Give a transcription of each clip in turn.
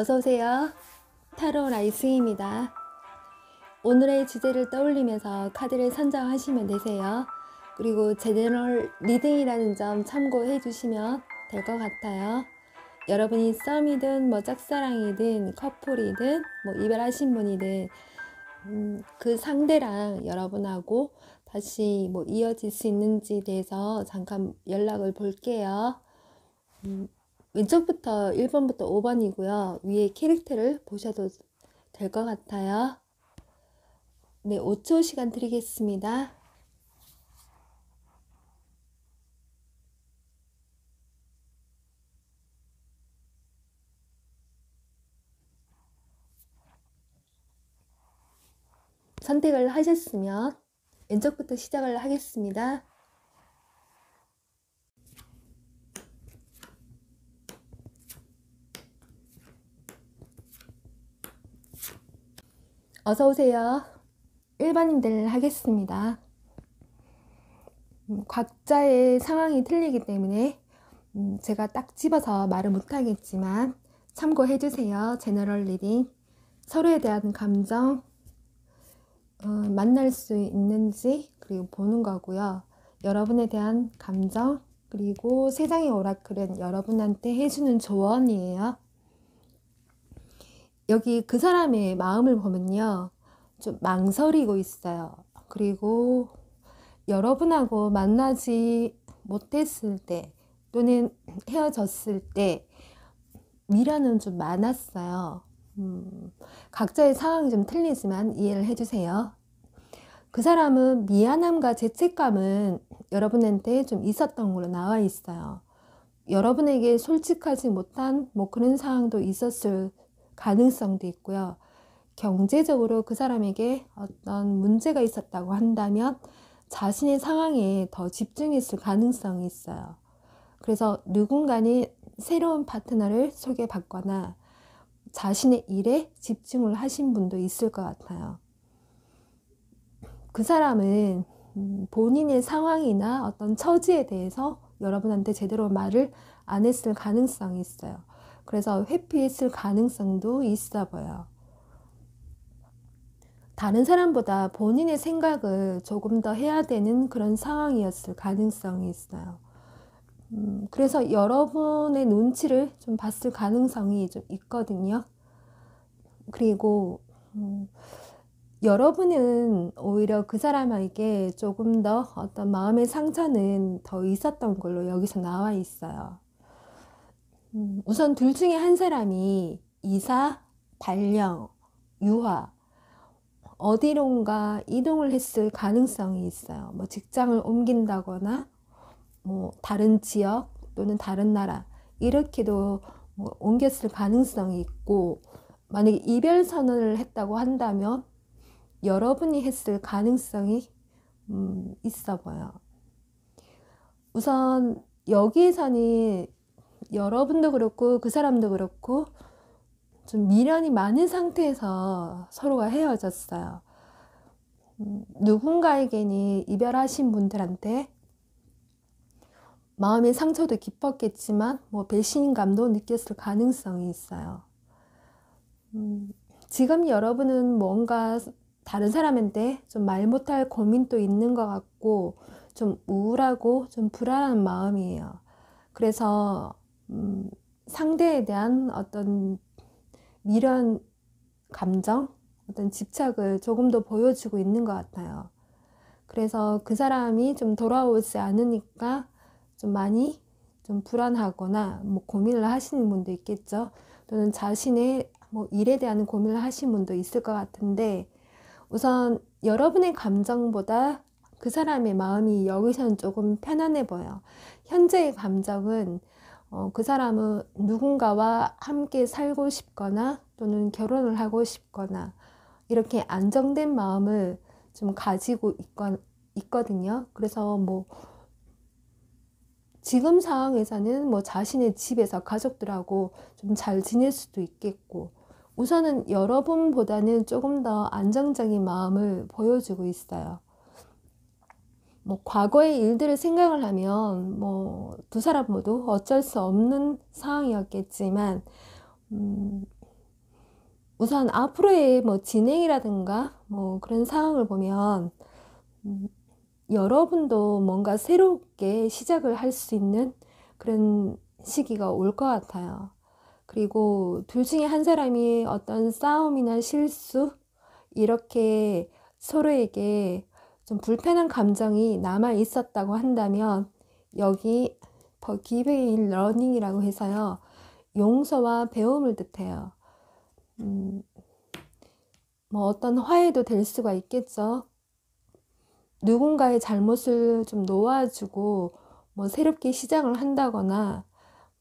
어서오세요. 타로 라이스입니다. 오늘의 주제를 떠올리면서 카드를 선정하시면 되세요. 그리고 제너럴 리딩이라는 점 참고해 주시면 될 것 같아요. 여러분이 썸이든 뭐 짝사랑이든 커플이든 뭐 이별하신 분이든 음, 그 상대랑 여러분하고 다시 뭐 이어질 수 있는지 대해서 잠깐 연락을 볼게요. 음. 왼쪽부터 1번부터 5번이고요. 위에 캐릭터를 보셔도 될 것 같아요. 네, 5초 시간 드리겠습니다. 선택을 하셨으면 왼쪽부터 시작을 하겠습니다. 어서 오세요. 일반인들 하겠습니다. 음, 곽자의 상황이 틀리기 때문에 음, 제가 딱 집어서 말을 못하겠지만 참고해 주세요. 제너럴 리딩. 서로에 대한 감정, 어, 만날 수 있는지, 그리고 보는 거고요. 여러분에 대한 감정, 그리고 세상의 오라클은 여러분한테 해주는 조언이에요. 여기 그 사람의 마음을 보면요. 좀 망설이고 있어요. 그리고 여러분하고 만나지 못했을 때 또는 헤어졌을 때 미련은 좀 많았어요. 음, 각자의 상황이 좀 틀리지만 이해를 해주세요. 그 사람은 미안함과 죄책감은 여러분한테 좀 있었던 걸로 나와 있어요. 여러분에게 솔직하지 못한 뭐 그런 상황도 있었을 가능성도 있고요. 경제적으로 그 사람에게 어떤 문제가 있었다고 한다면 자신의 상황에 더 집중했을 가능성이 있어요. 그래서 누군가는 새로운 파트너를 소개받거나 자신의 일에 집중을 하신 분도 있을 것 같아요. 그 사람은 본인의 상황이나 어떤 처지에 대해서 여러분한테 제대로 말을 안 했을 가능성이 있어요. 그래서 회피했을 가능성도 있어 보여. 다른 사람보다 본인의 생각을 조금 더 해야 되는 그런 상황이었을 가능성이 있어요. 음, 그래서 여러분의 눈치를 좀 봤을 가능성이 좀 있거든요. 그리고 음, 여러분은 오히려 그 사람에게 조금 더 어떤 마음의 상처는 더 있었던 걸로 여기서 나와 있어요. 음, 우선 둘 중에 한 사람이 이사, 발령, 유화, 어디론가 이동을 했을 가능성이 있어요. 뭐 직장을 옮긴다거나, 뭐 다른 지역 또는 다른 나라, 이렇게도 뭐 옮겼을 가능성이 있고, 만약에 이별 선언을 했다고 한다면, 여러분이 했을 가능성이 음, 있어 보여. 우선 여기서는 여러분도 그렇고 그 사람도 그렇고 좀 미련이 많은 상태에서 서로가 헤어졌어요. 음, 누군가에게는 이별하신 분들한테 마음의 상처도 깊었겠지만 뭐 배신감도 느꼈을 가능성이 있어요. 음, 지금 여러분은 뭔가 다른 사람한테 좀 말 못할 고민도 있는 것 같고 좀 우울하고 좀 불안한 마음이에요. 그래서 음, 상대에 대한 어떤 미련 감정, 어떤 집착을 조금 더 보여주고 있는 것 같아요. 그래서 그 사람이 좀 돌아오지 않으니까 좀 많이 좀 불안하거나 뭐 고민을 하시는 분도 있겠죠. 또는 자신의 뭐 일에 대한 고민을 하신 분도 있을 것 같은데 우선 여러분의 감정보다 그 사람의 마음이 여기서는 조금 편안해 보여. 현재의 감정은 어, 그 사람은 누군가와 함께 살고 싶거나 또는 결혼을 하고 싶거나 이렇게 안정된 마음을 좀 가지고 있거, 있거든요. 그래서 뭐 지금 상황에서는 뭐 자신의 집에서 가족들하고 좀 잘 지낼 수도 있겠고 우선은 여러분보다는 조금 더 안정적인 마음을 보여주고 있어요. 뭐 과거의 일들을 생각을 하면 뭐 두 사람 모두 어쩔 수 없는 상황이었겠지만 음, 우선 앞으로의 뭐 진행이라든가 뭐 그런 상황을 보면 음, 여러분도 뭔가 새롭게 시작을 할 수 있는 그런 시기가 올 것 같아요. 그리고 둘 중에 한 사람이 어떤 싸움이나 실수 이렇게 서로에게 좀 불편한 감정이 남아 있었다고 한다면 여기 기회인 러닝이라고 해서요. 용서와 배움을 뜻해요. 음, 뭐 어떤 화해도 될 수가 있겠죠. 누군가의 잘못을 좀 놓아주고 뭐 새롭게 시작을 한다거나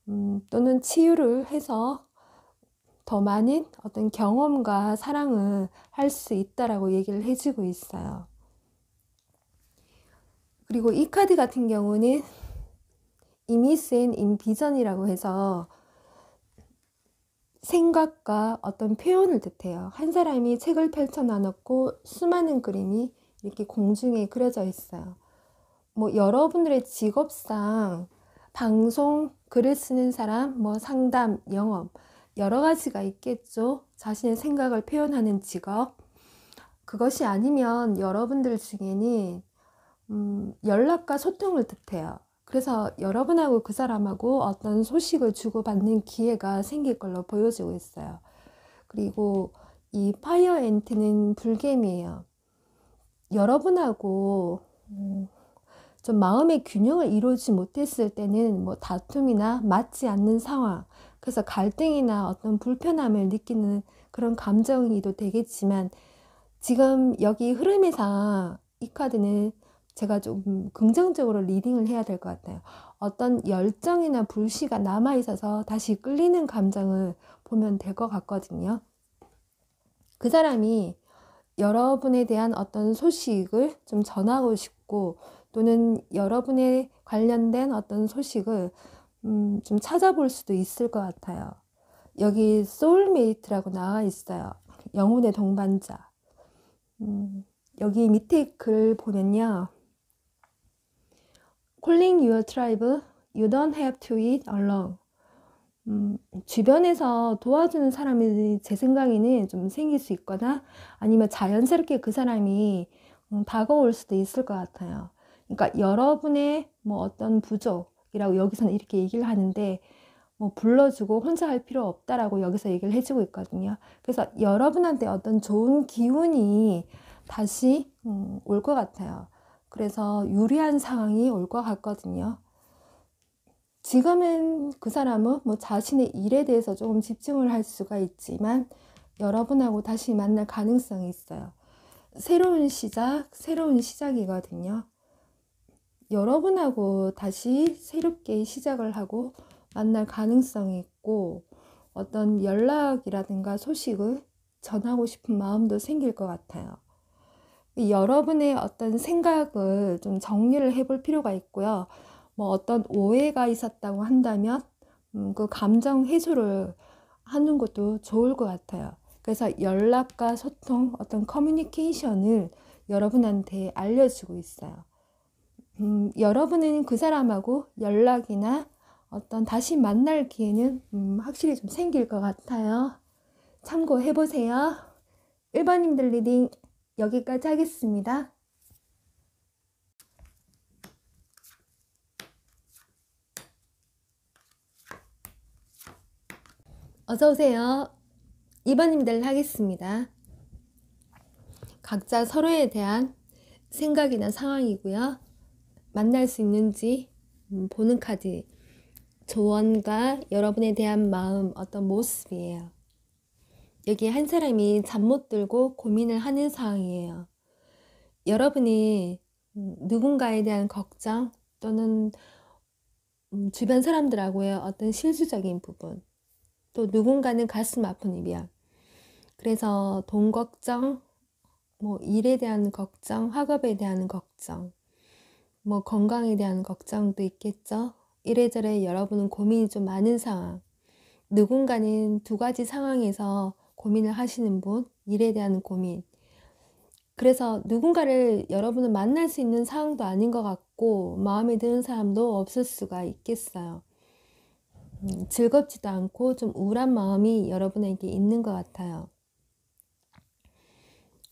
음, 또는 치유를 해서 더 많은 어떤 경험과 사랑을 할 수 있다라고 얘기를 해주고 있어요. 그리고 이 카드 같은 경우는 이미쓴 인비전이라고 해서 생각과 어떤 표현을 뜻해요. 한 사람이 책을 펼쳐 나눴고 수많은 그림이 이렇게 공중에 그려져 있어요. 뭐 여러분들의 직업상 방송, 글을 쓰는 사람, 뭐 상담, 영업 여러 가지가 있겠죠. 자신의 생각을 표현하는 직업. 그것이 아니면 여러분들 중에는 음, 연락과 소통을 뜻해요. 그래서 여러분하고 그 사람하고 어떤 소식을 주고받는 기회가 생길 걸로 보여지고 있어요. 그리고 이 파이어 엔트는 불개미예요. 여러분하고 음, 좀 마음의 균형을 이루지 못했을 때는 뭐 다툼이나 맞지 않는 상황, 그래서 갈등이나 어떤 불편함을 느끼는 그런 감정이도 되겠지만 지금 여기 흐름에서이 카드는 제가 좀 긍정적으로 리딩을 해야 될 것 같아요. 어떤 열정이나 불씨가 남아있어서 다시 끌리는 감정을 보면 될 것 같거든요. 그 사람이 여러분에 대한 어떤 소식을 좀 전하고 싶고 또는 여러분에 관련된 어떤 소식을 음, 좀 찾아볼 수도 있을 것 같아요. 여기 소울메이트라고 나와 있어요. 영혼의 동반자. 음, 여기 밑에 글 보면요. calling your tribe, you don't have to eat alone. 음, 주변에서 도와주는 사람이 제 생각에는 좀 생길 수 있거나 아니면 자연스럽게 그 사람이 음, 다가올 수도 있을 것 같아요. 그러니까 여러분의 뭐 어떤 부족이라고 여기서는 이렇게 얘기를 하는데 뭐 불러주고 혼자 할 필요 없다라고 여기서 얘기를 해주고 있거든요. 그래서 여러분한테 어떤 좋은 기운이 다시 음, 올것 같아요. 그래서 유리한 상황이 올 것 같거든요. 지금은 그 사람은 뭐 자신의 일에 대해서 조금 집중을 할 수가 있지만 여러분하고 다시 만날 가능성이 있어요. 새로운 시작, 새로운 시작이거든요. 여러분하고 다시 새롭게 시작을 하고 만날 가능성이 있고 어떤 연락이라든가 소식을 전하고 싶은 마음도 생길 것 같아요. 여러분의 어떤 생각을 좀 정리를 해볼 필요가 있고요. 뭐 어떤 오해가 있었다고 한다면 음, 그 감정 해소를 하는 것도 좋을 것 같아요. 그래서 연락과 소통, 어떤 커뮤니케이션을 여러분한테 알려주고 있어요. 음, 여러분은 그 사람하고 연락이나 어떤 다시 만날 기회는 음, 확실히 좀 생길 것 같아요. 참고해 보세요. 1번님들 리딩 여기까지 하겠습니다. 어서오세요. 2번님들 하겠습니다. 각자 서로에 대한 생각이나 상황이고요. 만날 수 있는지 음, 보는 카드 조언과 여러분에 대한 마음 어떤 모습이에요. 여기 한 사람이 잠 못 들고 고민을 하는 상황이에요. 여러분이 누군가에 대한 걱정 또는 음, 주변 사람들하고의 어떤 실수적인 부분 또 누군가는 가슴 아픈 일이야. 그래서 돈 걱정, 뭐 일에 대한 걱정, 학업에 대한 걱정, 뭐 건강에 대한 걱정도 있겠죠. 이래저래 여러분은 고민이 좀 많은 상황. 누군가는 두 가지 상황에서 고민을 하시는 분, 일에 대한 고민. 그래서 누군가를 여러분은 만날 수 있는 상황도 아닌 것 같고, 마음에 드는 사람도 없을 수가 있겠어요. 음, 즐겁지도 않고 좀 우울한 마음이 여러분에게 있는 것 같아요.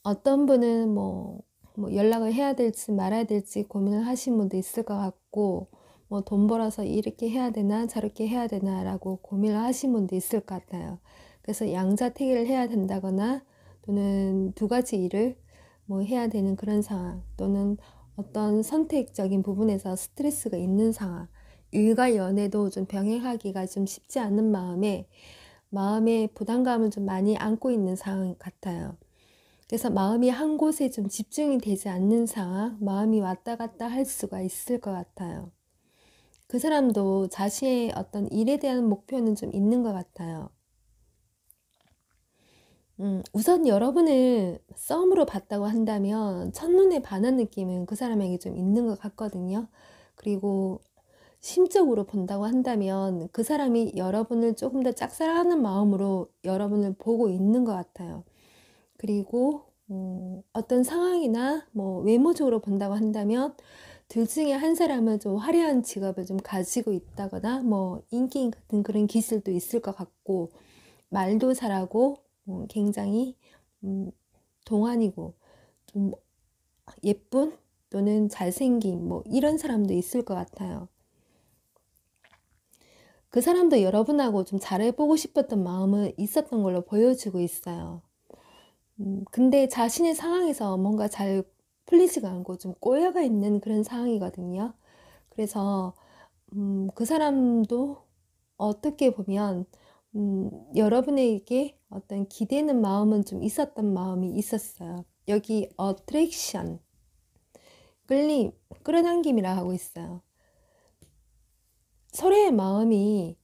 어떤 분은 뭐, 뭐 연락을 해야 될지 말아야 될지 고민을 하신 분도 있을 것 같고, 뭐 돈 벌어서 이렇게 해야 되나 저렇게 해야 되나라고 고민을 하신 분도 있을 것 같아요. 그래서 양자택일을 해야 된다거나 또는 두 가지 일을 뭐 해야 되는 그런 상황 또는 어떤 선택적인 부분에서 스트레스가 있는 상황 일과 연애도 좀 병행하기가 좀 쉽지 않은 마음에 마음의 부담감을 좀 많이 안고 있는 상황 같아요. 그래서 마음이 한 곳에 좀 집중이 되지 않는 상황, 마음이 왔다 갔다 할 수가 있을 것 같아요. 그 사람도 자신의 어떤 일에 대한 목표는 좀 있는 것 같아요. 음, 우선 여러분을 썸으로 봤다고 한다면 첫눈에 반한 느낌은 그 사람에게 좀 있는 것 같거든요. 그리고 심적으로 본다고 한다면 그 사람이 여러분을 조금 더 짝사랑하는 마음으로 여러분을 보고 있는 것 같아요. 그리고 음, 어떤 상황이나 뭐 외모적으로 본다고 한다면 둘 중에 한 사람은 좀 화려한 직업을 좀 가지고 있다거나 뭐 인기 같은 그런 기술도 있을 것 같고 말도 잘하고 음, 굉장히 음, 동안이고 좀 예쁜 또는 잘생긴 뭐 이런 사람도 있을 것 같아요. 그 사람도 여러분하고 좀 잘해보고 싶었던 마음은 있었던 걸로 보여지고 있어요. 음, 근데 자신의 상황에서 뭔가 잘 풀리지가 않고 좀 꼬여가 있는 그런 상황이거든요. 그래서 음, 그 사람도 어떻게 보면 음, 여러분에게 어떤 기대는 마음은 좀 있었던 마음이 있었어요. 여기 어트랙션 끌림 끌어당김이라 하고 있어요. 서로의 마음이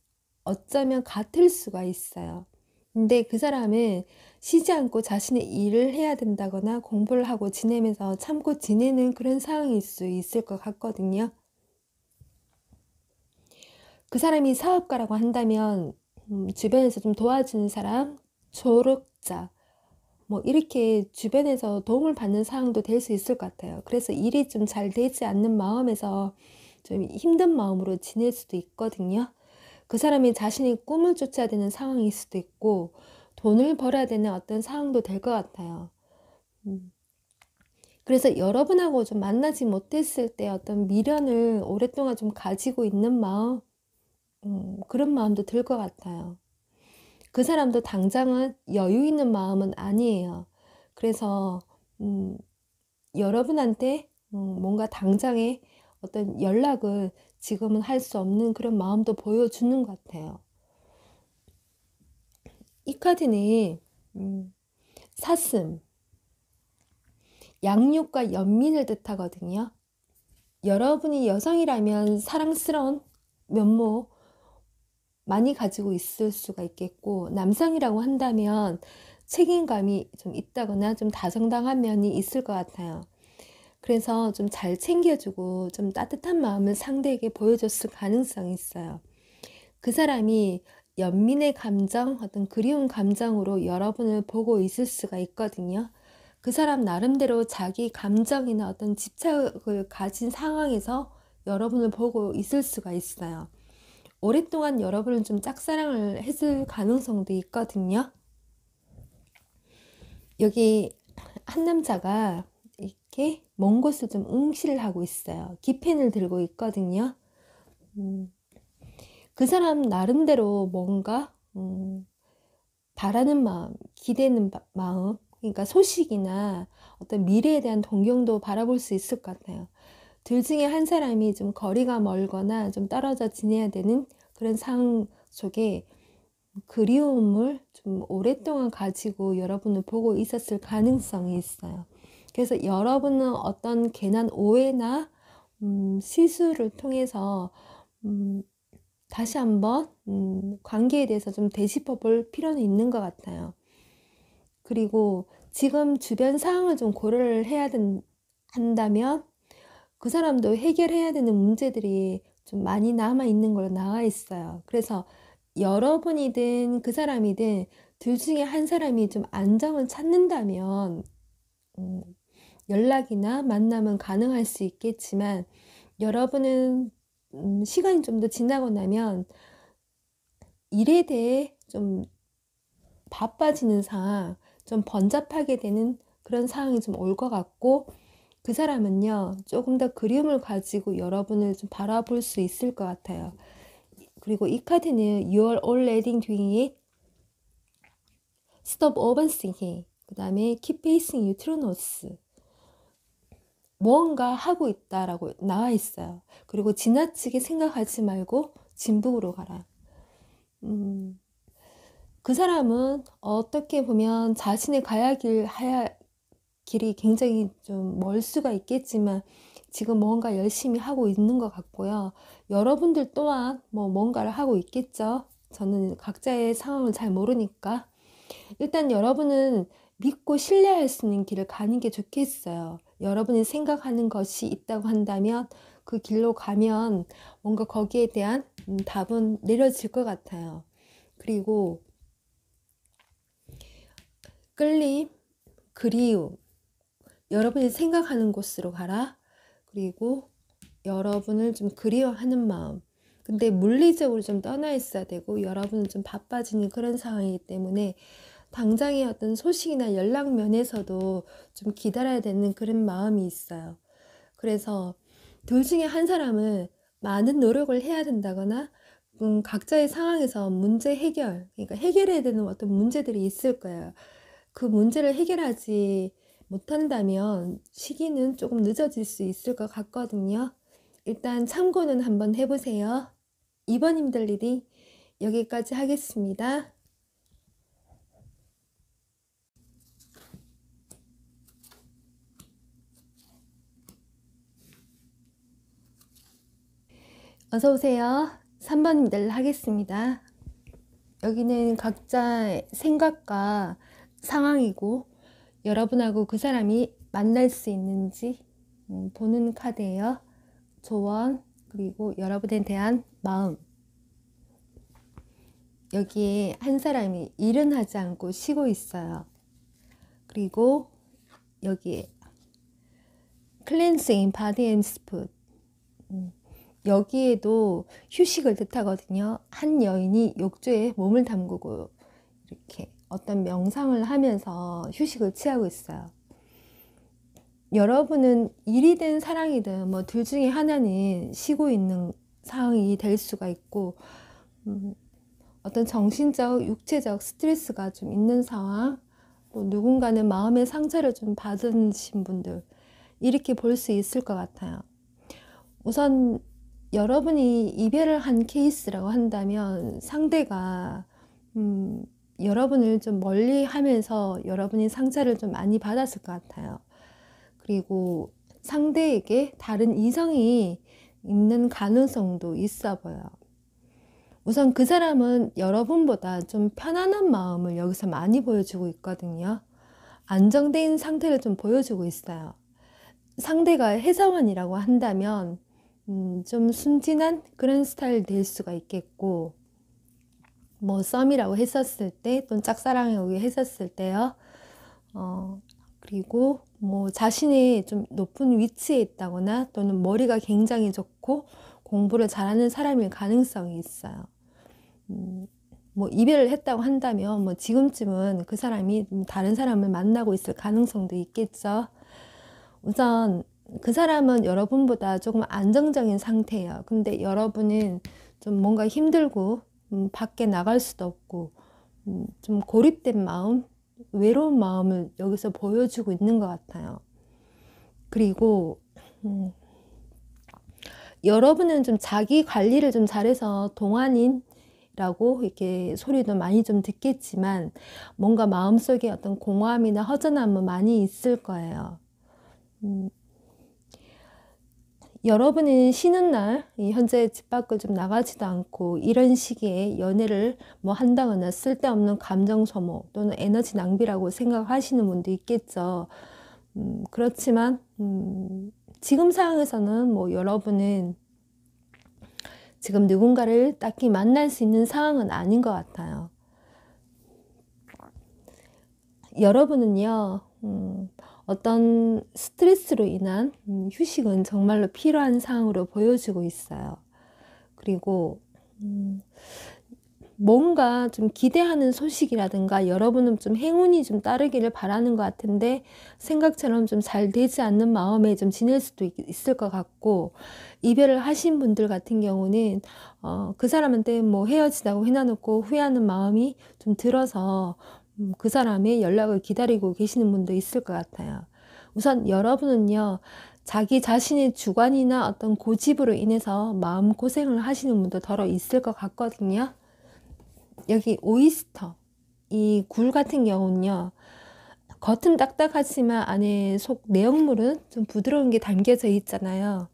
어쩌면 같을 수가 있어요. 근데 그 사람은 쉬지 않고 자신의 일을 해야 된다거나 공부를 하고 지내면서 참고 지내는 그런 상황일 수 있을 것 같거든요. 그 사람이 사업가라고 한다면 음, 주변에서 좀 도와주는 사람, 졸업자뭐 이렇게 주변에서 도움을 받는 상황도 될 수 있을 것 같아요. 그래서 일이 좀 잘 되지 않는 마음에서 좀 힘든 마음으로 지낼 수도 있거든요. 그 사람이 자신이 꿈을 쫓아야 되는 상황일 수도 있고 돈을 벌어야 되는 어떤 상황도 될 것 같아요. 음. 그래서 여러분하고 좀 만나지 못했을 때 어떤 미련을 오랫동안 좀 가지고 있는 마음, 음, 그런 마음도 들 것 같아요. 그 사람도 당장은 여유 있는 마음은 아니에요. 그래서 음, 여러분한테 음, 뭔가 당장의 어떤 연락을 지금은 할 수 없는 그런 마음도 보여주는 것 같아요. 이 카드는 음, 사슴, 양육과 연민을 뜻하거든요. 여러분이 여성이라면 사랑스러운 면모, 많이 가지고 있을 수가 있겠고 남성이라고 한다면 책임감이 좀 있다거나 좀 다정당한 면이 있을 것 같아요. 그래서 좀 잘 챙겨주고 좀 따뜻한 마음을 상대에게 보여줬을 가능성이 있어요. 그 사람이 연민의 감정, 어떤 그리운 감정으로 여러분을 보고 있을 수가 있거든요. 그 사람 나름대로 자기 감정이나 어떤 집착을 가진 상황에서 여러분을 보고 있을 수가 있어요. 오랫동안 여러분을 좀 짝사랑을 했을 가능성도 있거든요. 여기 한 남자가 이렇게 먼 곳을 좀 응시를 하고 있어요. 기펜을 들고 있거든요. 음, 그 사람 나름대로 뭔가 음, 바라는 마음, 기대는 바, 마음, 그러니까 소식이나 어떤 미래에 대한 동경도 바라볼 수 있을 것 같아요. 둘 중에 한 사람이 좀 거리가 멀거나 좀 떨어져 지내야 되는 그런 상황 속에 그리움을 좀 오랫동안 가지고 여러분을 보고 있었을 가능성이 있어요. 그래서 여러분은 어떤 괜한 오해나 음, 시술을 통해서 음, 다시 한번 음, 관계에 대해서 좀 되짚어 볼 필요는 있는 것 같아요. 그리고 지금 주변 상황을 좀 고려를 해야 된, 한다면 그 사람도 해결해야 되는 문제들이 좀 많이 남아 있는 걸로 나와 있어요. 그래서 여러분이든 그 사람이든 둘 중에 한 사람이 좀 안정을 찾는다면 음, 연락이나 만남은 가능할 수 있겠지만 여러분은 음, 시간이 좀 더 지나고 나면 일에 대해 좀 바빠지는 상황, 좀 번잡하게 되는 그런 상황이 좀 올 것 같고 그 사람은요, 조금 더 그리움을 가지고 여러분을 좀 바라볼 수 있을 것 같아요. 그리고 이 카드는 You're already doing it. Stop overthinking. 그 다음에 Keep facing your truths. 무가 하고 있다라고 나와 있어요. 그리고 지나치게 생각하지 말고 진북으로 가라. 음, 그 사람은 어떻게 보면 자신의 가야 길, 하야, 길이 굉장히 좀 멀 수가 있겠지만 지금 뭔가 열심히 하고 있는 것 같고요. 여러분들 또한 뭐 뭔가를 하고 있겠죠. 저는 각자의 상황을 잘 모르니까. 일단 여러분은 믿고 신뢰할 수 있는 길을 가는 게 좋겠어요. 여러분이 생각하는 것이 있다고 한다면 그 길로 가면 뭔가 거기에 대한 음, 답은 내려질 것 같아요. 그리고 끌림, 그리움, 여러분이 생각하는 곳으로 가라. 그리고 여러분을 좀 그리워하는 마음. 근데 물리적으로 좀 떠나 있어야 되고 여러분은 좀 바빠지는 그런 상황이기 때문에 당장의 어떤 소식이나 연락 면에서도 좀 기다려야 되는 그런 마음이 있어요. 그래서 둘 중에 한 사람은 많은 노력을 해야 된다거나 음, 각자의 상황에서 문제 해결, 그러니까 해결해야 되는 어떤 문제들이 있을 거예요. 그 문제를 해결하지 못한다면 시기는 조금 늦어질 수 있을 것 같거든요. 일단 참고는 한번 해보세요. 이번 힘들 일이 여기까지 하겠습니다. 어서오세요. 3번 힘들 하겠습니다. 여기는 각자 의 생각과 상황이고 여러분하고 그 사람이 만날 수 있는지 음, 보는 카드예요. 조언 그리고 여러분에 대한 마음 여기에 한 사람이 일은 하지 않고 쉬고 있어요. 그리고 여기에 클렌징 바디 앤 스풋 여기에도 휴식을 뜻하거든요. 한 여인이 욕조에 몸을 담그고 이렇게 어떤 명상을 하면서 휴식을 취하고 있어요. 여러분은 일이 든 사랑이든 뭐 둘 중에 하나는 쉬고 있는 상황이 될 수가 있고 음, 어떤 정신적, 육체적 스트레스가 좀 있는 상황, 또 뭐 누군가는 마음의 상처를 좀 받으신 분들 이렇게 볼 수 있을 것 같아요. 우선 여러분이 이별을 한 케이스라고 한다면 상대가 음, 여러분을 좀 멀리 하면서 여러분이 상처를 좀 많이 받았을 것 같아요. 그리고 상대에게 다른 이성이 있는 가능성도 있어 보여. 우선 그 사람은 여러분보다 좀 편안한 마음을 여기서 많이 보여주고 있거든요. 안정된 상태를 좀 보여주고 있어요. 상대가 해사원이라고 한다면 음, 좀 순진한 그런 스타일 될 수가 있겠고 뭐 썸이라고 했었을 때 또는 짝사랑이라고 했었을 때요. 어, 그리고 뭐 자신이 좀 높은 위치에 있다거나 또는 머리가 굉장히 좋고 공부를 잘하는 사람일 가능성이 있어요. 음, 뭐 이별을 했다고 한다면 뭐 지금쯤은 그 사람이 다른 사람을 만나고 있을 가능성도 있겠죠. 우선 그 사람은 여러분보다 조금 안정적인 상태예요. 근데 여러분은 좀 뭔가 힘들고 음, 밖에 나갈 수도 없고 음, 좀 고립된 마음, 외로운 마음을 여기서 보여주고 있는 것 같아요. 그리고 음, 여러분은 좀 자기 관리를 좀 잘해서 동안인 라고 이렇게 소리도 많이 좀 듣겠지만 뭔가 마음속에 어떤 공허함이나 허전함은 많이 있을 거예요. 음, 여러분이 쉬는 날, 현재 집 밖을 좀 나가지도 않고 이런 시기에 연애를 뭐 한다거나 쓸데없는 감정 소모 또는 에너지 낭비라고 생각하시는 분도 있겠죠. 음, 그렇지만 음, 지금 상황에서는 뭐 여러분은 지금 누군가를 딱히 만날 수 있는 상황은 아닌 것 같아요. 여러분은요, 음, 어떤 스트레스로 인한 음, 휴식은 정말로 필요한 상황으로 보여지고 있어요. 그리고 음, 뭔가 좀 기대하는 소식이라든가 여러분은 좀 행운이 좀 따르기를 바라는 것 같은데 생각처럼 좀 잘 되지 않는 마음에 좀 지낼 수도 있을 것 같고 이별을 하신 분들 같은 경우는 어, 그 사람한테 뭐 헤어지다고 해놔놓고 후회하는 마음이 좀 들어서 음, 그 사람의 연락을 기다리고 계시는 분도 있을 것 같아요. 우선 여러분은요, 자기 자신의 주관이나 어떤 고집으로 인해서 마음고생을 하시는 분도 더러 있을 것 같거든요. 여기 오이스터, 이 굴 같은 경우는요, 겉은 딱딱하지만 안에 속 내용물은 좀 부드러운 게 담겨져 있잖아요.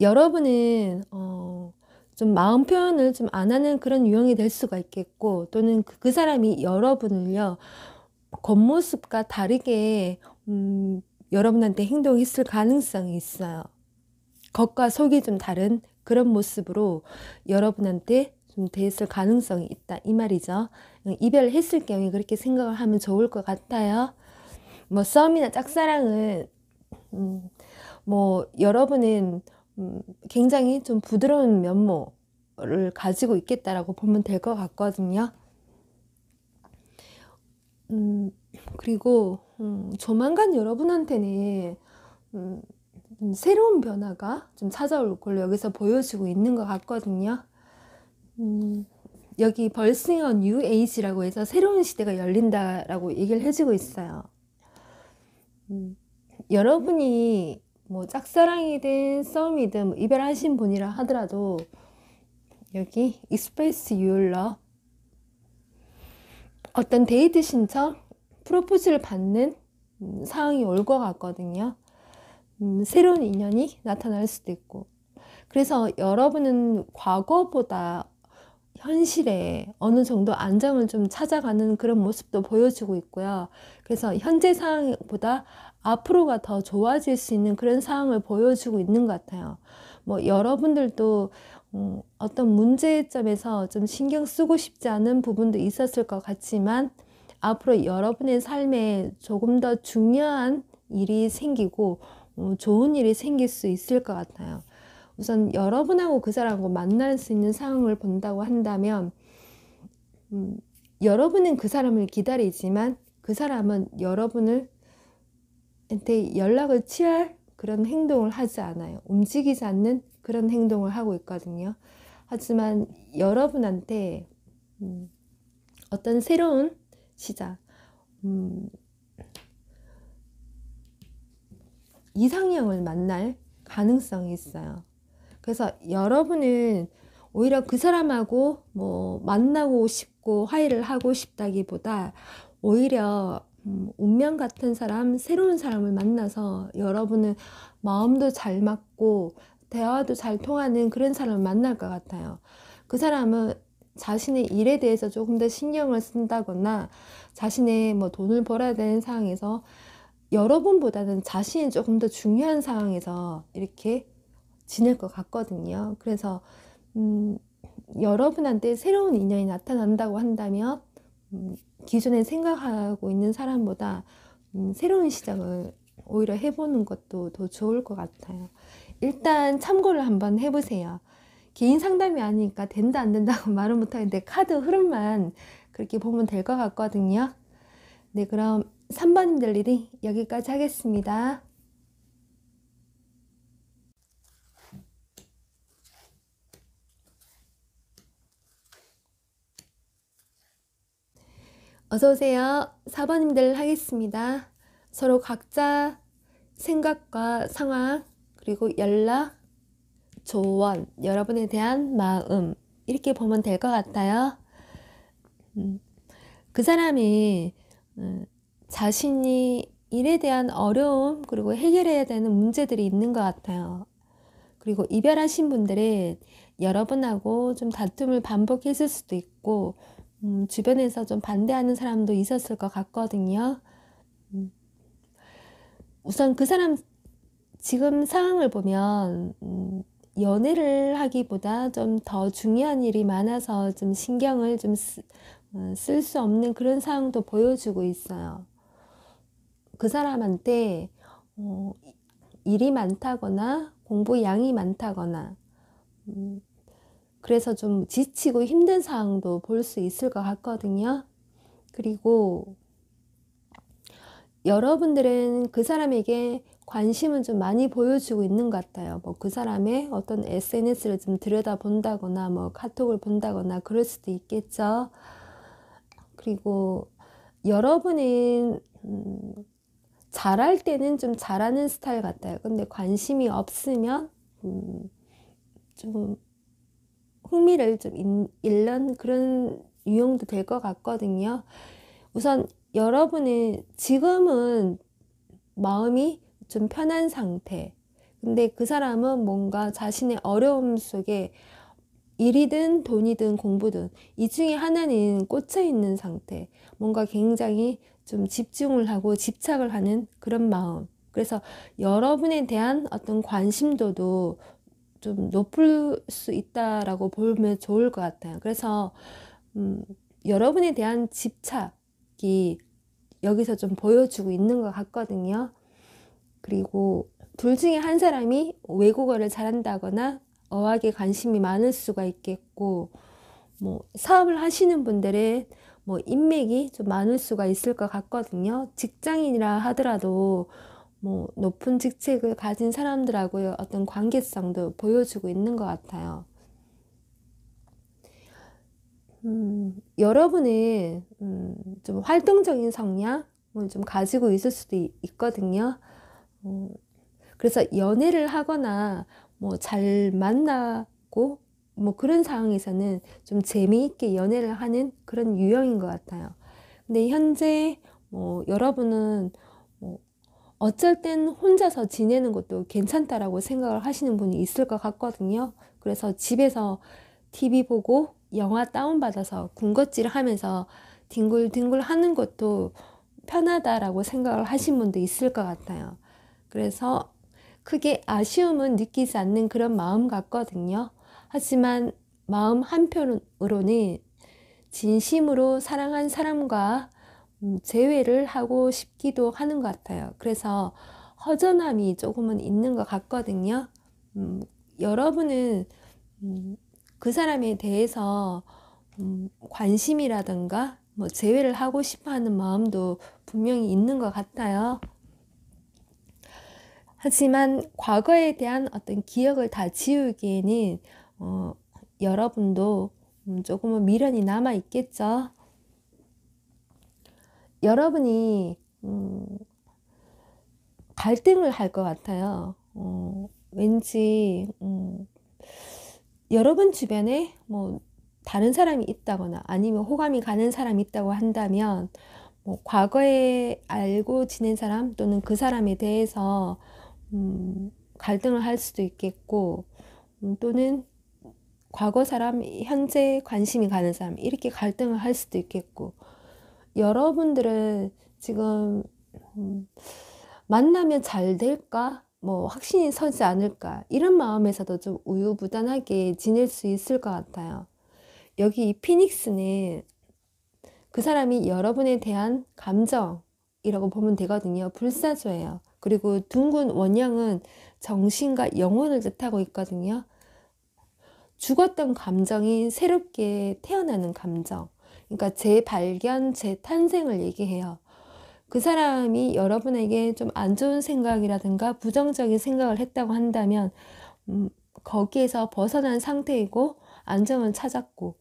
여러분은, 어, 좀 마음 표현을 좀 안 하는 그런 유형이 될 수가 있겠고 또는 그, 그 사람이 여러분을요 겉모습과 다르게 음, 여러분한테 행동했을 가능성이 있어요. 겉과 속이 좀 다른 그런 모습으로 여러분한테 좀 대했을 가능성이 있다 이 말이죠. 음, 이별했을 경우에 그렇게 생각을 하면 좋을 것 같아요. 뭐 썸이나 짝사랑은 음, 뭐 여러분은 음, 굉장히 좀 부드러운 면모를 가지고 있겠다라고 보면 될 것 같거든요. 음, 그리고 음, 조만간 여러분한테는 음, 새로운 변화가 좀 찾아올 걸 여기서 보여지고 있는 것 같거든요. 음, 여기 벌스언 뉴 에이지라고 해서 새로운 시대가 열린다라고 얘기를 해주고 있어요. 음, 여러분이 뭐 짝사랑이든 썸이든 뭐 이별하신 분이라 하더라도 여기 익스프레스 유얼러 어떤 데이트 신청 프로포즈를 받는 음, 상황이 올 것 같거든요. 음, 새로운 인연이 나타날 수도 있고 그래서 여러분은 과거보다 현실에 어느 정도 안정을 좀 찾아가는 그런 모습도 보여주고 있고요. 그래서 현재 상황보다 앞으로가 더 좋아질 수 있는 그런 상황을 보여주고 있는 것 같아요. 뭐 여러분들도 음, 어떤 문제점에서 좀 신경 쓰고 싶지 않은 부분도 있었을 것 같지만 앞으로 여러분의 삶에 조금 더 중요한 일이 생기고 음, 좋은 일이 생길 수 있을 것 같아요. 우선 여러분하고 그 사람하고 만날 수 있는 상황을 본다고 한다면 음, 여러분은 그 사람을 기다리지만 그 사람은 여러분을 한테 연락을 취할 그런 행동을 하지 않아요. 움직이지 않는 그런 행동을 하고 있거든요. 하지만 여러분한테 음, 어떤 새로운 시작, 음, 이상형을 만날 가능성이 있어요. 그래서 여러분은 오히려 그 사람하고 뭐 만나고 싶고 화해를 하고 싶다기보다 오히려 음, 운명 같은 사람, 새로운 사람을 만나서 여러분은 마음도 잘 맞고 대화도 잘 통하는 그런 사람을 만날 것 같아요. 그 사람은 자신의 일에 대해서 조금 더 신경을 쓴다거나 자신의 뭐 돈을 벌어야 되는 상황에서 여러분보다는 자신이 조금 더 중요한 상황에서 이렇게 지낼 것 같거든요. 그래서 음, 여러분한테 새로운 인연이 나타난다고 한다면 음, 기존에 생각하고 있는 사람보다 음, 새로운 시작을 오히려 해보는 것도 더 좋을 것 같아요. 일단 참고를 한번 해보세요. 개인 상담이 아니니까 된다 안 된다고 말은 못하는데 카드 흐름만 그렇게 보면 될 것 같거든요. 네 그럼 3번님들 일이 여기까지 하겠습니다. 어서오세요. 4번님들 하겠습니다. 서로 각자 생각과 상황, 그리고 연락, 조언, 여러분에 대한 마음, 이렇게 보면 될 것 같아요. 음, 그 사람이 어, 자신이 일에 대한 어려움, 그리고 해결해야 되는 문제들이 있는 것 같아요. 그리고 이별하신 분들은 여러분하고 좀 다툼을 반복했을 수도 있고, 음, 주변에서 좀 반대하는 사람도 있었을 것 같거든요. 음, 우선 그 사람 지금 상황을 보면 음, 연애를 하기보다 좀 더 중요한 일이 많아서 좀 신경을 좀 어, 쓸수 없는 그런 상황도 보여주고 있어요. 그 사람한테 어, 일이 많다거나 공부 양이 많다거나 음, 그래서 좀 지치고 힘든 상황도 볼 수 있을 것 같거든요. 그리고 여러분들은 그 사람에게 관심은 좀 많이 보여주고 있는 것 같아요. 뭐 그 사람의 어떤 SNS를 좀 들여다 본다거나 뭐 카톡을 본다거나 그럴 수도 있겠죠. 그리고 여러분은 음, 잘할 때는 좀 잘하는 스타일 같아요. 근데 관심이 없으면 음, 좀 흥미를 좀 잃는 그런 유형도 될 것 같거든요. 우선 여러분은 지금은 마음이 좀 편한 상태. 근데 그 사람은 뭔가 자신의 어려움 속에 일이든 돈이든 공부든 이 중에 하나는 꽂혀 있는 상태. 뭔가 굉장히 좀 집중을 하고 집착을 하는 그런 마음. 그래서 여러분에 대한 어떤 관심도도 좀 높을 수 있다라고 보면 좋을 것 같아요. 그래서 음, 여러분에 대한 집착이 여기서 좀 보여주고 있는 것 같거든요. 그리고 둘 중에 한 사람이 외국어를 잘한다거나 어학에 관심이 많을 수가 있겠고, 뭐 사업을 하시는 분들의 뭐 인맥이 좀 많을 수가 있을 것 같거든요. 직장인이라 하더라도 뭐 높은 직책을 가진 사람들하고의 어떤 관계성도 보여주고 있는 것 같아요. 음, 여러분의 음, 좀 활동적인 성향을 좀 가지고 있을 수도 있거든요. 음, 그래서 연애를 하거나 뭐 잘 만나고 뭐 그런 상황에서는 좀 재미있게 연애를 하는 그런 유형인 것 같아요. 근데 현재 뭐 여러분은 어쩔 땐 혼자서 지내는 것도 괜찮다라고 생각을 하시는 분이 있을 것 같거든요. 그래서 집에서 TV 보고 영화 다운받아서 군것질 하면서 뒹굴뒹굴 하는 것도 편하다라고 생각을 하신 분도 있을 것 같아요. 그래서 크게 아쉬움은 느끼지 않는 그런 마음 같거든요. 하지만 마음 한편으로는 진심으로 사랑한 사람과 음, 제외를 하고 싶기도 하는 것 같아요. 그래서 허전함이 조금은 있는 것 같거든요. 음, 여러분은 음, 그 사람에 대해서 음, 관심이라든가 뭐 제외를 하고 싶어하는 마음도 분명히 있는 것 같아요. 하지만 과거에 대한 어떤 기억을 다 지우기에는 어, 여러분도 음, 조금은 미련이 남아 있겠죠. 여러분이 음, 갈등을 할 것 같아요. 어, 왠지 음, 여러분 주변에 뭐 다른 사람이 있다거나 아니면 호감이 가는 사람이 있다고 한다면 뭐 과거에 알고 지낸 사람 또는 그 사람에 대해서 음, 갈등을 할 수도 있겠고 음, 또는 과거 사람, 현재 관심이 가는 사람 이렇게 갈등을 할 수도 있겠고 여러분들은 지금 음, 만나면 잘 될까? 뭐 확신이 서지 않을까? 이런 마음에서도 좀 우유부단하게 지낼 수 있을 것 같아요. 여기 이 피닉스는 그 사람이 여러분에 대한 감정이라고 보면 되거든요. 불사조예요. 그리고 둥근 원형은 정신과 영혼을 뜻하고 있거든요. 죽었던 감정이 새롭게 태어나는 감정. 그러니까 재발견, 재탄생을 얘기해요. 그 사람이 여러분에게 좀 안 좋은 생각이라든가 부정적인 생각을 했다고 한다면 음, 거기에서 벗어난 상태이고 안정을 찾았고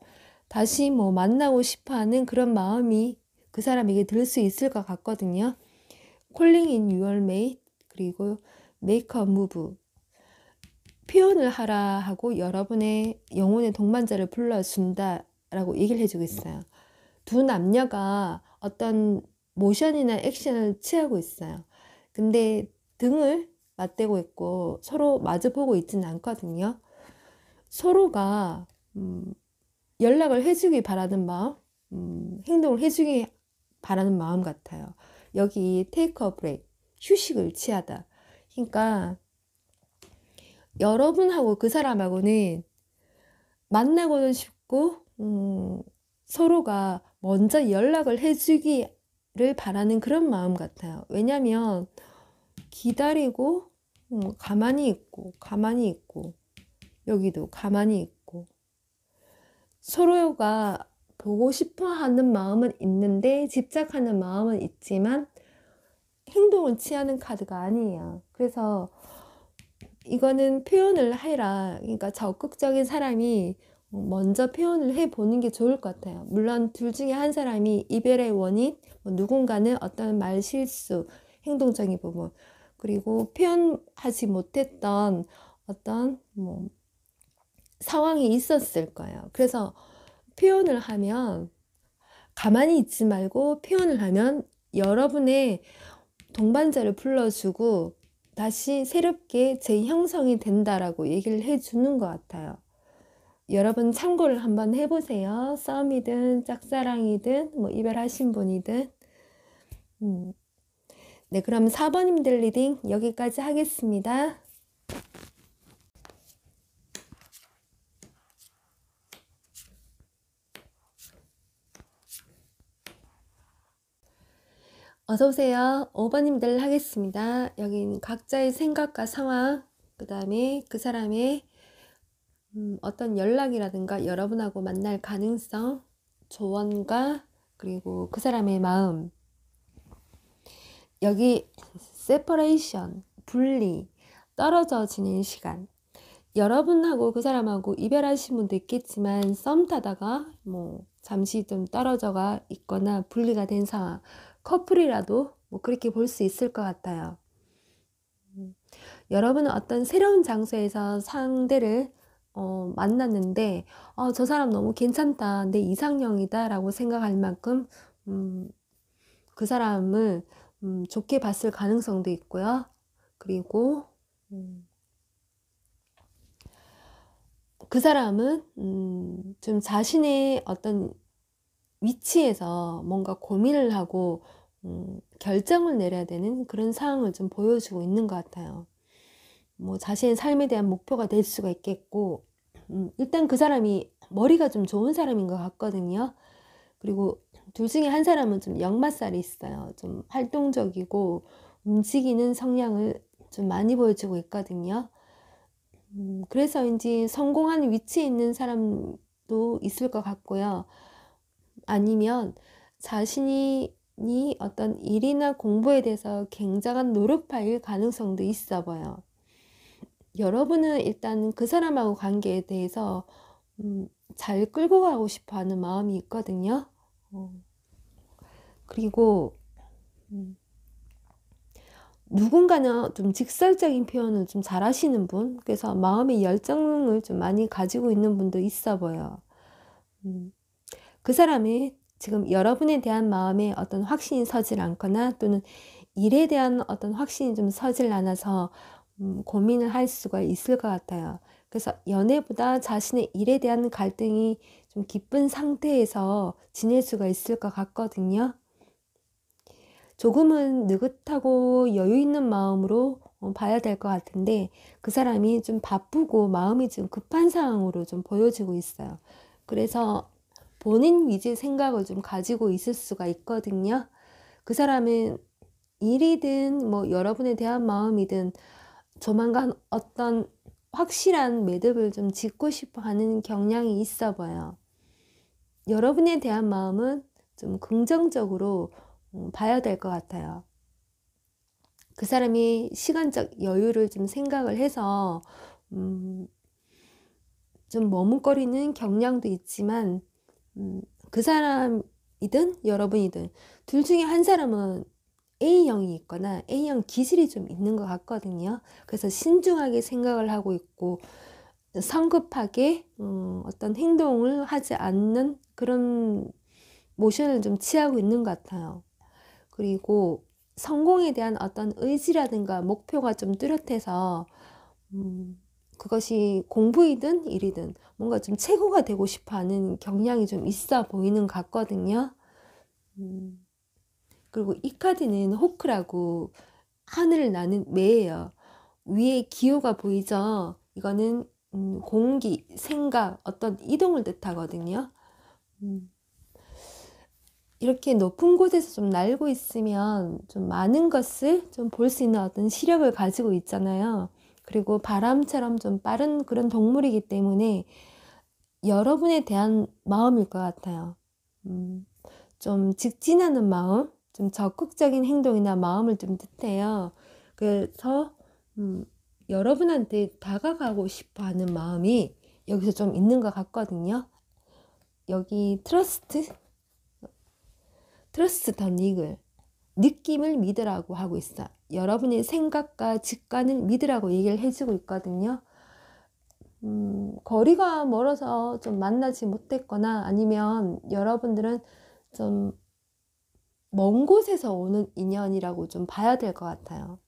다시 뭐 만나고 싶어하는 그런 마음이 그 사람에게 들 수 있을 것 같거든요. 콜링 인 유얼 메이 그리고 메이커 무브 표현을 하라 하고 여러분의 영혼의 동반자를 불러준다라고 얘기를 해주고 있어요. 두 남녀가 어떤 모션이나 액션을 취하고 있어요. 근데 등을 맞대고 있고 서로 마주보고 있지는 않거든요. 서로가 음, 연락을 해주기 바라는 마음, 음, 행동을 해주기 바라는 마음 같아요. 여기 테이크 브레이 휴식을 취하다. 그러니까 여러분하고 그 사람하고는 만나고는 싶고 음, 서로가 먼저 연락을 해주기를 바라는 그런 마음 같아요. 왜냐면 기다리고 음, 가만히 있고 가만히 있고 여기도 가만히 있고 서로가 보고 싶어 하는 마음은 있는데 집착하는 마음은 있지만 행동을 취하는 카드가 아니에요. 그래서 이거는 표현을 해라. 그러니까 적극적인 사람이 먼저 표현을 해보는 게 좋을 것 같아요. 물론 둘 중에 한 사람이 이별의 원인, 뭐 누군가는 어떤 말 실수, 행동적인 부분, 그리고 표현하지 못했던 어떤 뭐 상황이 있었을 거예요. 그래서 표현을 하면 가만히 있지 말고 표현을 하면 여러분의 동반자를 불러주고 다시 새롭게 재형성이 된다라고 얘기를 해주는 것 같아요. 여러분 참고를 한번 해보세요. 싸이든 짝사랑이든 뭐 이별하신 분이든 음. 네 그럼 4번님들 리딩 여기까지 하겠습니다. 어서오세요. 5번님들 하겠습니다. 여긴 각자의 생각과 상황, 그 다음에 그 사람의 음, 어떤 연락이라든가 여러분하고 만날 가능성, 조언과 그리고 그 사람의 마음. 여기 세퍼레이션, 분리, 떨어져 지낸 시간. 여러분하고 그 사람하고 이별하신 분도 있겠지만 썸 타다가 뭐 잠시 좀 떨어져가 있거나 분리가 된 상황. 커플이라도 뭐 그렇게 볼 수 있을 것 같아요. 음, 여러분은 어떤 새로운 장소에서 상대를 어, 만났는데 어, 저 사람 너무 괜찮다 내 이상형이다 라고 생각할 만큼 음, 그 사람을 음, 좋게 봤을 가능성도 있고요 그리고 음, 그 사람은 음, 좀 자신의 어떤 위치에서 뭔가 고민을 하고 음, 결정을 내려야 되는 그런 상황을 좀 보여주고 있는 것 같아요. 뭐 자신의 삶에 대한 목표가 될 수가 있겠고 음, 일단 그 사람이 머리가 좀 좋은 사람인 것 같거든요. 그리고 둘 중에 한 사람은 좀 역마살이 있어요. 좀 활동적이고 움직이는 성향을 좀 많이 보여주고 있거든요. 음, 그래서인지 성공한 위치에 있는 사람도 있을 것 같고요. 아니면 자신이 어떤 일이나 공부에 대해서 굉장한 노력파일 가능성도 있어 보여. 여러분은 일단 그 사람하고 관계에 대해서 음, 잘 끌고 가고 싶어 하는 마음이 있거든요. 어. 그리고 음, 누군가는 좀 직설적인 표현을 좀 잘하시는 분, 그래서 마음의 열정을 좀 많이 가지고 있는 분도 있어 보여. 음, 그 사람이 지금 여러분에 대한 마음에 어떤 확신이 서질 않거나 또는 일에 대한 어떤 확신이 좀 서질 않아서 음, 고민을 할 수가 있을 것 같아요. 그래서 연애보다 자신의 일에 대한 갈등이 좀 기쁜 상태에서 지낼 수가 있을 것 같거든요. 조금은 느긋하고 여유 있는 마음으로 어, 봐야 될 것 같은데 그 사람이 좀 바쁘고 마음이 좀 급한 상황으로 좀 보여지고 있어요. 그래서 본인 위주의 생각을 좀 가지고 있을 수가 있거든요. 그 사람은 일이든 뭐 여러분에 대한 마음이든 조만간 어떤 확실한 매듭을 좀 짓고 싶어 하는 경향이 있어 보여. 여러분에 대한 마음은 좀 긍정적으로 음, 봐야 될 것 같아요. 그 사람이 시간적 여유를 좀 생각을 해서, 음, 좀 머뭇거리는 경향도 있지만, 음, 그 사람이든 여러분이든 둘 중에 한 사람은 A형이 있거나 A형 기질이 좀 있는 것 같거든요. 그래서 신중하게 생각을 하고 있고 성급하게 음, 어떤 행동을 하지 않는 그런 모션을 좀 취하고 있는 것 같아요. 그리고 성공에 대한 어떤 의지라든가 목표가 좀 뚜렷해서 음, 그것이 공부이든 일이든 뭔가 좀 최고가 되고 싶어 하는 경향이 좀 있어 보이는 것 같거든요. 음, 그리고 이 카드는 호크라고 하늘을 나는 매예요. 위에 기호가 보이죠? 이거는 음, 공기, 생각, 어떤 이동을 뜻하거든요. 음. 이렇게 높은 곳에서 좀 날고 있으면 좀 많은 것을 좀 볼 수 있는 어떤 시력을 가지고 있잖아요. 그리고 바람처럼 좀 빠른 그런 동물이기 때문에 여러분에 대한 마음일 것 같아요. 음, 좀 직진하는 마음, 좀 적극적인 행동이나 마음을 좀 뜻해요. 그래서 음, 여러분한테 다가가고 싶어 하는 마음이 여기서 좀 있는 것 같거든요. 여기 트러스트 트러스트 더 닉을 느낌을 믿으라고 하고 있어. 여러분의 생각과 직관을 믿으라고 얘기를 해주고 있거든요. 음, 거리가 멀어서 좀 만나지 못했거나 아니면 여러분들은 좀먼 곳에서 오는 인연이라고 좀 봐야 될 것 같아요.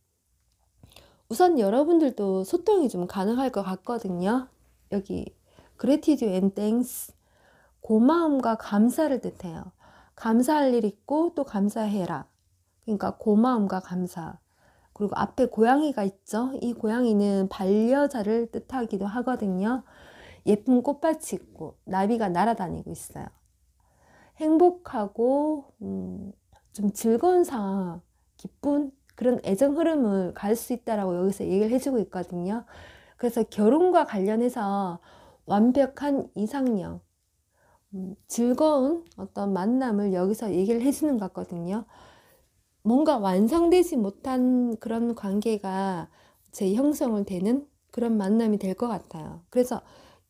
우선 여러분들도 소통이 좀 가능할 것 같거든요. 여기 gratitude and thanks 고마움과 감사를 뜻해요. 감사할 일 있고 또 감사해라. 그러니까 고마움과 감사. 그리고 앞에 고양이가 있죠. 이 고양이는 반려자를 뜻하기도 하거든요. 예쁜 꽃밭이 있고 나비가 날아다니고 있어요. 행복하고 음, 좀 즐거운 상황, 기쁜 그런 애정 흐름을 갈 수 있다라고 여기서 얘기를 해주고 있거든요. 그래서 결혼과 관련해서 완벽한 이상형, 음, 즐거운 어떤 만남을 여기서 얘기를 해주는 것 같거든요. 뭔가 완성되지 못한 그런 관계가 제 형성을 되는 그런 만남이 될 것 같아요. 그래서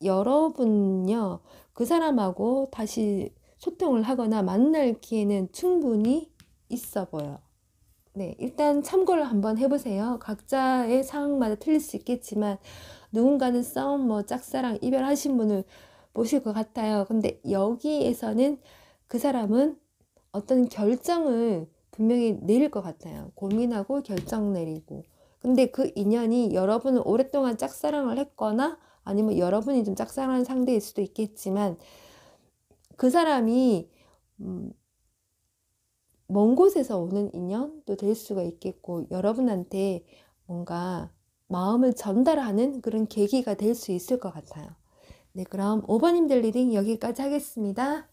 여러분요, 그 사람하고 다시 소통을 하거나 만날 기회는 충분히 있어 보여. 네, 일단 참고를 한번 해보세요. 각자의 상황마다 틀릴 수 있겠지만 누군가는 싸뭐 짝사랑, 이별하신 분을 보실 것 같아요. 근데 여기에서는 그 사람은 어떤 결정을 분명히 내릴 것 같아요. 고민하고 결정 내리고. 근데 그 인연이 여러분은 오랫동안 짝사랑을 했거나 아니면 여러분이 좀짝사랑하 상대일 수도 있겠지만 그 사람이 음, 먼 곳에서 오는 인연도 될 수가 있겠고 여러분한테 뭔가 마음을 전달하는 그런 계기가 될 수 있을 것 같아요. 네, 그럼 5번님들 리딩 여기까지 하겠습니다.